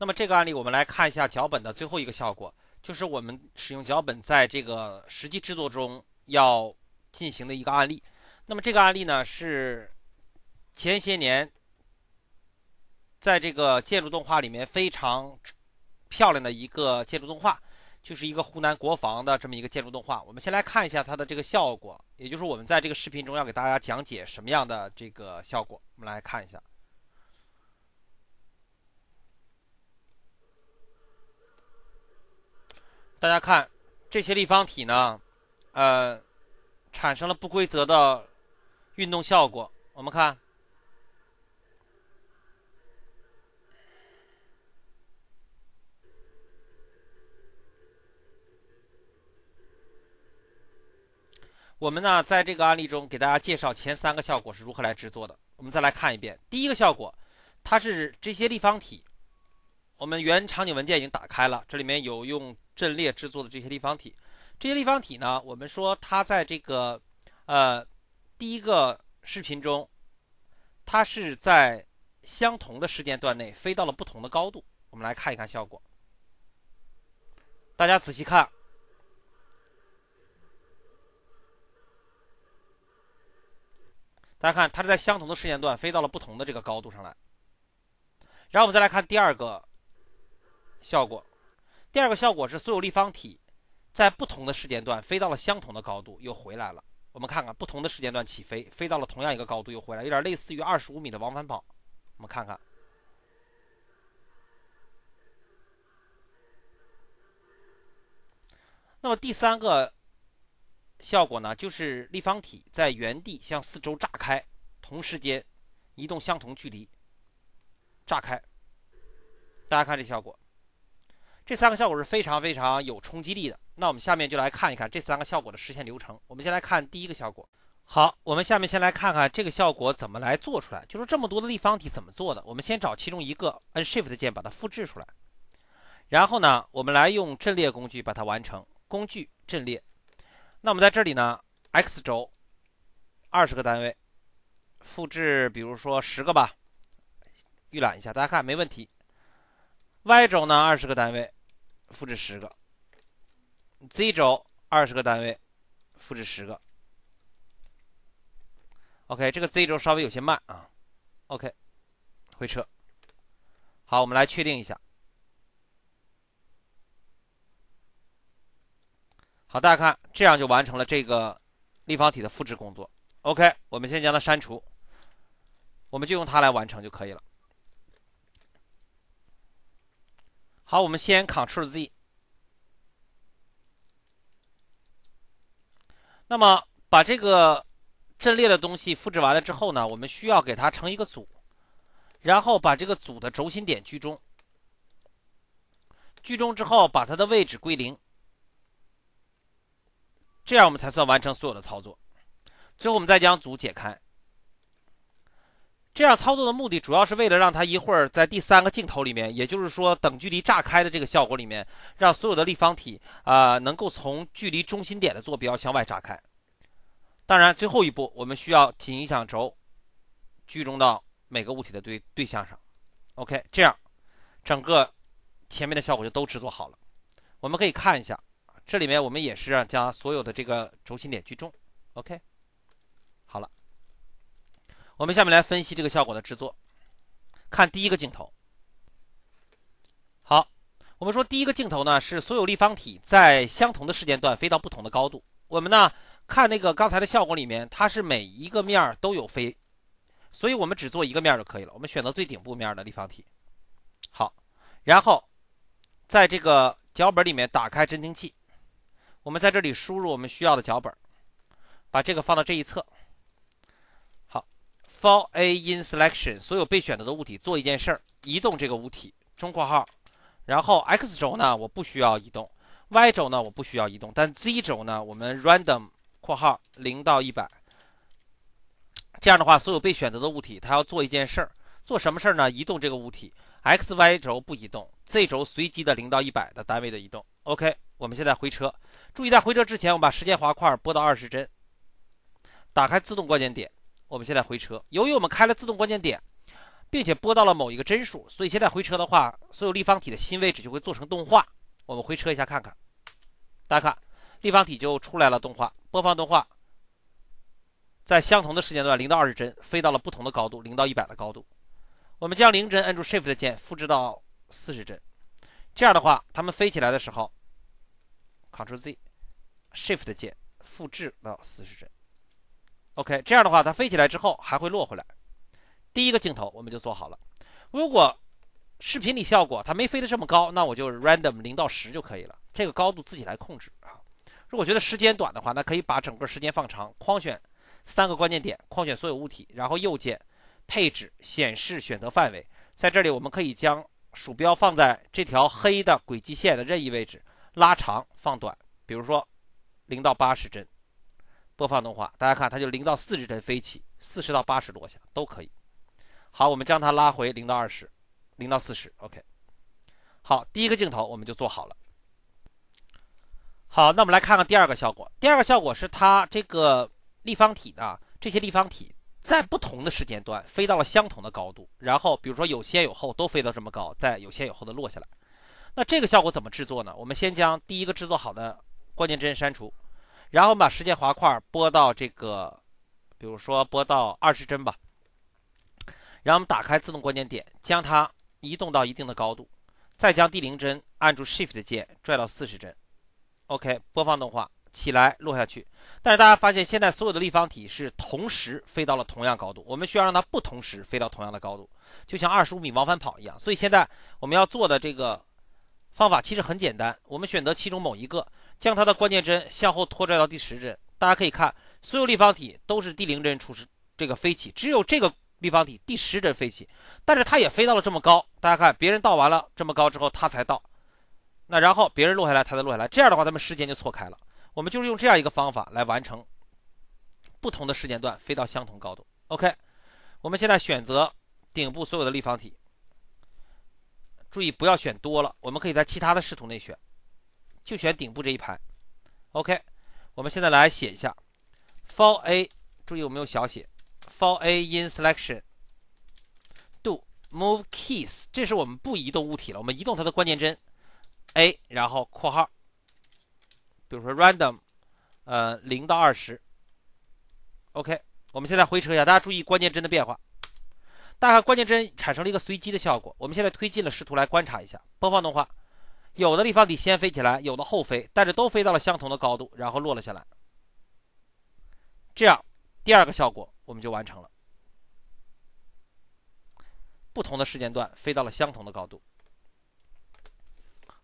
那么这个案例，我们来看一下脚本的最后一个效果，就是我们使用脚本在这个实际制作中要进行的一个案例。那么这个案例呢，是前些年在这个建筑动画里面非常漂亮的一个建筑动画，就是一个湖南国防的这么一个建筑动画。我们先来看一下它的这个效果，也就是我们在这个视频中要给大家讲解什么样的这个效果。我们来看一下。大家看，这些立方体呢，呃，产生了不规则的运动效果。我们看，我们呢在这个案例中给大家介绍前三个效果是如何来制作的。我们再来看一遍，第一个效果，它是这些立方体。我们原场景文件已经打开了，这里面有用。阵列制作的这些立方体，这些立方体呢，我们说它在这个呃第一个视频中，它是在相同的时间段内飞到了不同的高度。我们来看一看效果。大家仔细看，大家看它是在相同的时间段飞到了不同的这个高度上来。然后我们再来看第二个效果。第二个效果是所有立方体在不同的时间段飞到了相同的高度，又回来了。我们看看不同的时间段起飞，飞到了同样一个高度又回来，有点类似于二十五米的往返跑。我们看看。那么第三个效果呢，就是立方体在原地向四周炸开，同时间移动相同距离。炸开，大家看这效果。这三个效果是非常非常有冲击力的。那我们下面就来看一看这三个效果的实现流程。我们先来看第一个效果。好，我们下面先来看看这个效果怎么来做出来，就是这么多的立方体怎么做的。我们先找其中一个，按 Shift 键把它复制出来，然后呢，我们来用阵列工具把它完成。工具阵列。那我们在这里呢，X 轴二十个单位，复制比如说十个吧，预览一下，大家看没问题。Y 轴呢二十个单位。复制十个，Z 轴二十个单位，复制十个。OK，这个 Z 轴稍微有些慢啊。OK，回车。好，我们来确定一下。好，大家看，这样就完成了这个立方体的复制工作。OK，我们先将它删除，我们就用它来完成就可以了。好，我们先 Ctrl Z。那么把这个阵列的东西复制完了之后呢，我们需要给它成一个组，然后把这个组的轴心点居中，居中之后把它的位置归零，这样我们才算完成所有的操作。最后我们再将组解开。这样操作的目的主要是为了让它一会儿在第三个镜头里面，也就是说等距离炸开的这个效果里面，让所有的立方体啊能够从距离中心点的坐标向外炸开。当然，最后一步我们需要影响轴聚中到每个物体的对对象上。OK，这样整个前面的效果就都制作好了。我们可以看一下，这里面我们也是让将所有的这个轴心点聚中。OK。我们下面来分析这个效果的制作。看第一个镜头。好，我们说第一个镜头呢是所有立方体在相同的时间段飞到不同的高度。我们呢看那个刚才的效果里面，它是每一个面儿都有飞，所以我们只做一个面就可以了。我们选择最顶部面的立方体。好，然后在这个脚本里面打开侦听器，我们在这里输入我们需要的脚本，把这个放到这一侧。For a in selection，所有被选择的物体做一件事儿，移动这个物体。中括号，然后 x 轴呢，我不需要移动；y 轴呢，我不需要移动；但 z 轴呢，我们 random（ 括号零到一百）。这样的话，所有被选择的物体它要做一件事儿，做什么事儿呢？移动这个物体，x、y 轴不移动，z 轴随机的零到一百的单位的移动。OK，我们现在回车。注意，在回车之前，我们把时间滑块拨到二十帧，打开自动关键点。我们现在回车，由于我们开了自动关键点，并且播到了某一个帧数，所以现在回车的话，所有立方体的新位置就会做成动画。我们回车一下看看，大家看，立方体就出来了。动画播放动画，在相同的时间段零到二十帧，飞到了不同的高度零到一百的高度。我们将零帧按住 Shift 键复制到四十帧，这样的话，它们飞起来的时候 c t r l Z，Shift 键复制到四十帧。OK，这样的话，它飞起来之后还会落回来。第一个镜头我们就做好了。如果视频里效果它没飞得这么高，那我就 random 零到十就可以了。这个高度自己来控制啊。如果觉得时间短的话，那可以把整个时间放长。框选三个关键点，框选所有物体，然后右键配置显示选择范围。在这里，我们可以将鼠标放在这条黑的轨迹线的任意位置，拉长、放短。比如说，零到八十帧。播放动画，大家看，它就零到四十帧飞起，四十到八十落下都可以。好，我们将它拉回零到二十，零到四十，OK。好，第一个镜头我们就做好了。好，那我们来看看第二个效果。第二个效果是它这个立方体啊，这些立方体在不同的时间段飞到了相同的高度，然后比如说有先有后都飞到这么高，再有先有后的落下来。那这个效果怎么制作呢？我们先将第一个制作好的关键帧删除。然后把时间滑块拨到这个，比如说拨到二十帧吧。然后我们打开自动关键点，将它移动到一定的高度，再将第零帧按住 Shift 键拽到四十帧。OK，播放动画起来落下去。但是大家发现现在所有的立方体是同时飞到了同样高度，我们需要让它不同时飞到同样的高度，就像二十五米往返跑一样。所以现在我们要做的这个方法其实很简单，我们选择其中某一个。将它的关键帧向后拖拽到第十帧，大家可以看，所有立方体都是第零帧出始这个飞起，只有这个立方体第十帧飞起，但是它也飞到了这么高。大家看，别人到完了这么高之后，它才到。那然后别人落下来，它才落下来。这样的话，咱们时间就错开了。我们就是用这样一个方法来完成不同的时间段飞到相同高度。OK，我们现在选择顶部所有的立方体，注意不要选多了，我们可以在其他的视图内选。就选顶部这一排，OK，我们现在来写一下，for a，注意我们用小写，for a in selection，do move keys，这是我们不移动物体了，我们移动它的关键帧，a，然后括号，比如说 random，呃，零到二十，OK，我们现在回车一下，大家注意关键帧的变化，大家看关键帧产生了一个随机的效果，我们现在推进了视图来观察一下，播放动画。有的立方体先飞起来，有的后飞，但是都飞到了相同的高度，然后落了下来。这样，第二个效果我们就完成了。不同的时间段飞到了相同的高度。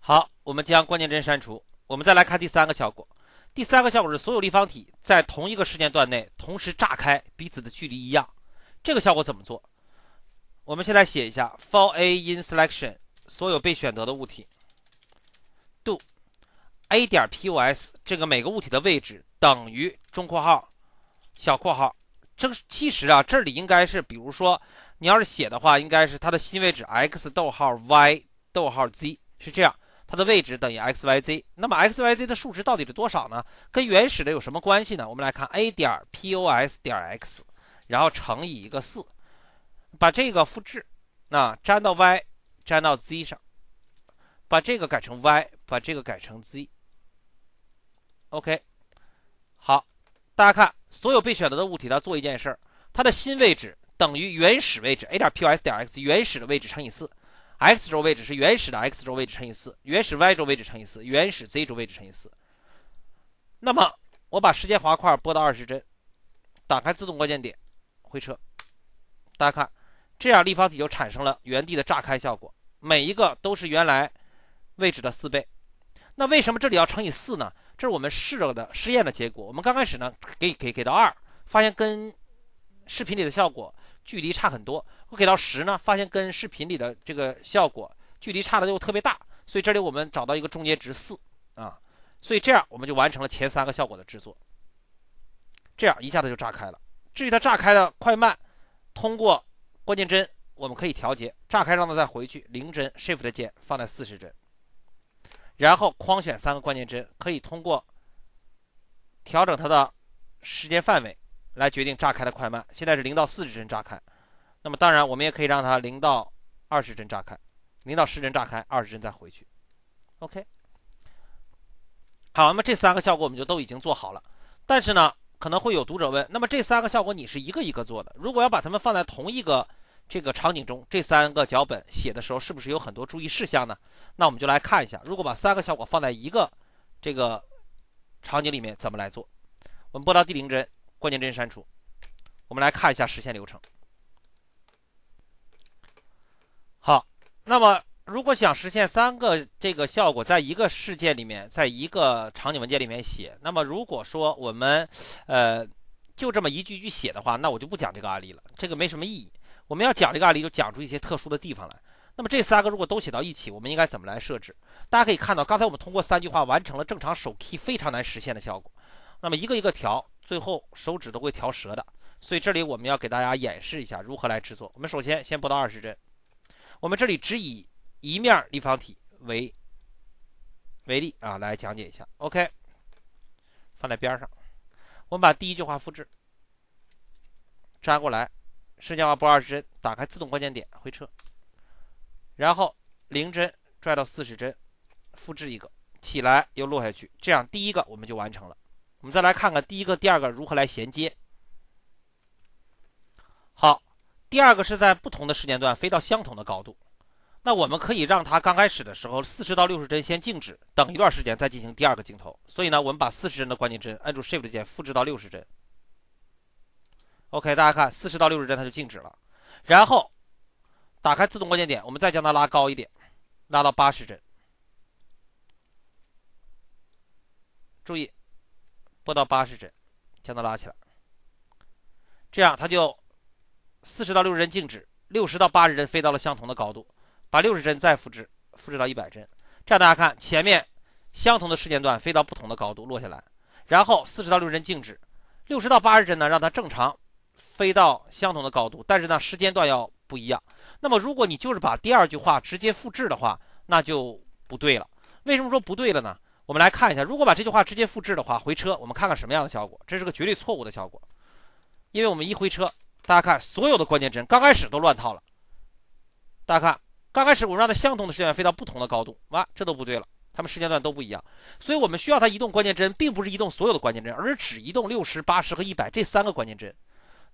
好，我们将关键帧删除。我们再来看第三个效果。第三个效果是所有立方体在同一个时间段内同时炸开，彼此的距离一样。这个效果怎么做？我们先来写一下：for a in selection，所有被选择的物体。度，a 点 pos 这个每个物体的位置等于中括号小括号，这个其实啊，这里应该是，比如说你要是写的话，应该是它的新位置 x 逗号 y 逗号 z 是这样，它的位置等于 xyz，那么 xyz 的数值到底是多少呢？跟原始的有什么关系呢？我们来看 a 点 pos 点 x，然后乘以一个四，把这个复制，那粘到 y 粘到 z 上。把这个改成 y，把这个改成 z。OK，好，大家看，所有被选择的物体它做一件事儿，它的新位置等于原始位置 a 点 p u s 点 x 原始的位置乘以四，x 轴位置是原始的 x 轴位置乘以四，原始 y 轴位置乘以四，原始 z 轴位置乘以四。那么我把时间滑块拨到二十帧，打开自动关键点，回车。大家看，这样立方体就产生了原地的炸开效果，每一个都是原来。位置的四倍，那为什么这里要乘以四呢？这是我们试了的试验的结果。我们刚开始呢，给给给到二，发现跟视频里的效果距离差很多；我给到十呢，发现跟视频里的这个效果距离差的又特别大。所以这里我们找到一个中间值四啊，所以这样我们就完成了前三个效果的制作。这样一下子就炸开了。至于它炸开的快慢，通过关键帧我们可以调节。炸开让它再回去零帧，Shift 键放在四十帧。然后框选三个关键帧，可以通过调整它的时间范围来决定炸开的快慢。现在是零到四十帧炸开，那么当然我们也可以让它零到二十帧炸开，零到十帧炸开，二十帧再回去。OK，好，那么这三个效果我们就都已经做好了。但是呢，可能会有读者问，那么这三个效果你是一个一个做的，如果要把它们放在同一个。这个场景中，这三个脚本写的时候，是不是有很多注意事项呢？那我们就来看一下，如果把三个效果放在一个这个场景里面怎么来做。我们拨到第零帧，关键帧删除。我们来看一下实现流程。好，那么如果想实现三个这个效果在一个事件里面，在一个场景文件里面写，那么如果说我们呃就这么一句一句写的话，那我就不讲这个案例了，这个没什么意义。我们要讲这个案例，就讲出一些特殊的地方来。那么这三个如果都写到一起，我们应该怎么来设置？大家可以看到，刚才我们通过三句话完成了正常手 key 非常难实现的效果。那么一个一个调，最后手指都会调折的。所以这里我们要给大家演示一下如何来制作。我们首先先拨到二十帧。我们这里只以一面立方体为为例啊，来讲解一下。OK，放在边上。我们把第一句话复制，粘过来。摄像画布二十帧，打开自动关键点，回车，然后零帧拽到四十帧，复制一个起来又落下去，这样第一个我们就完成了。我们再来看看第一个、第二个如何来衔接。好，第二个是在不同的时间段飞到相同的高度，那我们可以让它刚开始的时候四十到六十帧先静止，等一段时间再进行第二个镜头。所以呢，我们把四十帧的关键帧按住 Shift 键复制到六十帧。OK，大家看，四十到六十帧它就静止了，然后打开自动关键点，我们再将它拉高一点，拉到八十帧。注意，拨到八十帧，将它拉起来，这样它就四十到六十帧静止，六十到八十帧飞到了相同的高度。把六十帧再复制，复制到一百帧，这样大家看前面相同的时间段飞到不同的高度落下来，然后四十到六十帧静止，六十到八十帧呢让它正常。飞到相同的高度，但是呢，时间段要不一样。那么，如果你就是把第二句话直接复制的话，那就不对了。为什么说不对了呢？我们来看一下，如果把这句话直接复制的话，回车，我们看看什么样的效果。这是个绝对错误的效果，因为我们一回车，大家看，所有的关键帧刚开始都乱套了。大家看，刚开始我让它相同的时间段飞到不同的高度，哇，这都不对了，它们时间段都不一样。所以我们需要它移动关键帧，并不是移动所有的关键帧，而是只移动六十八十和一百这三个关键帧。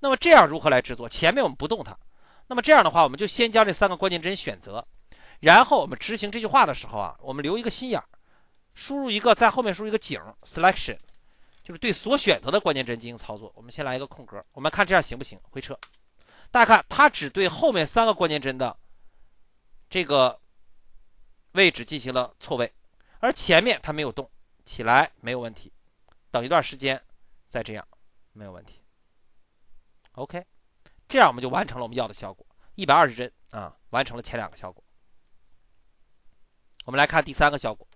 那么这样如何来制作？前面我们不动它，那么这样的话，我们就先将这三个关键帧选择，然后我们执行这句话的时候啊，我们留一个心眼，输入一个在后面输入一个井 selection，就是对所选择的关键帧进行操作。我们先来一个空格，我们看这样行不行？回车，大家看它只对后面三个关键帧的这个位置进行了错位，而前面它没有动起来，没有问题。等一段时间再这样，没有问题。OK，这样我们就完成了我们要的效果，一百二十帧啊，完成了前两个效果。我们来看第三个效果。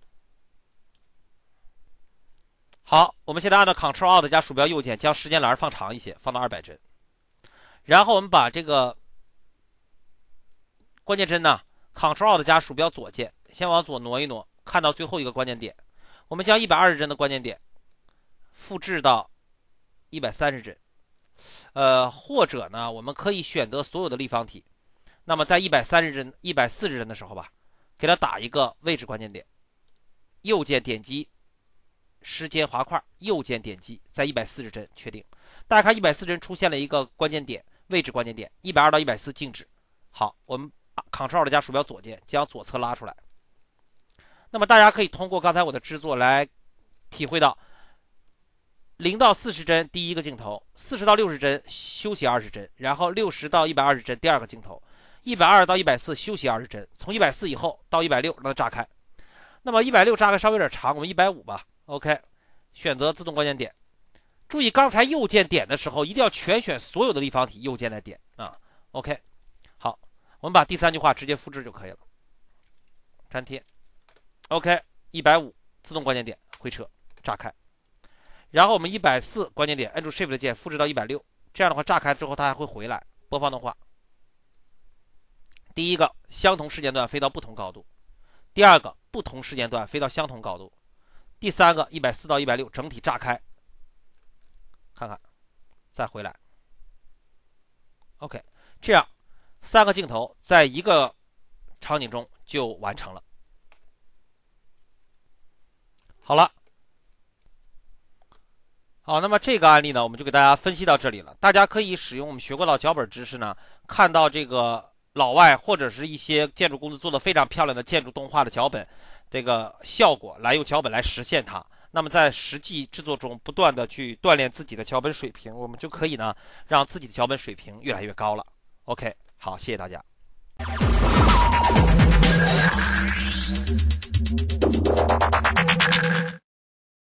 好，我们现在按照 c t r l Alt 加鼠标右键，将时间栏放长一些，放到二百帧。然后我们把这个关键帧呢 c t r l Alt 加鼠标左键，先往左挪一挪，看到最后一个关键点，我们将一百二十帧的关键点复制到一百三十帧。呃，或者呢，我们可以选择所有的立方体，那么在一百三十帧、一百四十帧的时候吧，给它打一个位置关键点，右键点击时间滑块，右键点击在一百四十帧确定。大家看一百四十帧出现了一个关键点位置关键点，一百二到一百四静止。好，我们 Ctrl 加鼠标左键将左侧拉出来。那么大家可以通过刚才我的制作来体会到。零到四十帧第一个镜头，四十到六十帧休息二十帧，然后六十到一百二十帧第二个镜头，一百二到一百四休息二十帧，从一百四以后到一百六让它炸开。那么一百六炸开稍微有点长，我们一百五吧。OK，选择自动关键点，注意刚才右键点的时候一定要全选所有的立方体右键来点啊。OK，好，我们把第三句话直接复制就可以了，粘贴。OK，一百五自动关键点，回车炸开。然后我们一百四关键点，按住 Shift 键复制到一百六，这样的话炸开之后它还会回来。播放的话，第一个相同时间段飞到不同高度，第二个不同时间段飞到相同高度，第三个一百四到一百六整体炸开，看看，再回来。OK，这样三个镜头在一个场景中就完成了。好了。好，那么这个案例呢，我们就给大家分析到这里了。大家可以使用我们学过的脚本知识呢，看到这个老外或者是一些建筑公司做的非常漂亮的建筑动画的脚本，这个效果来用脚本来实现它。那么在实际制作中，不断的去锻炼自己的脚本水平，我们就可以呢，让自己的脚本水平越来越高了。OK，好，谢谢大家。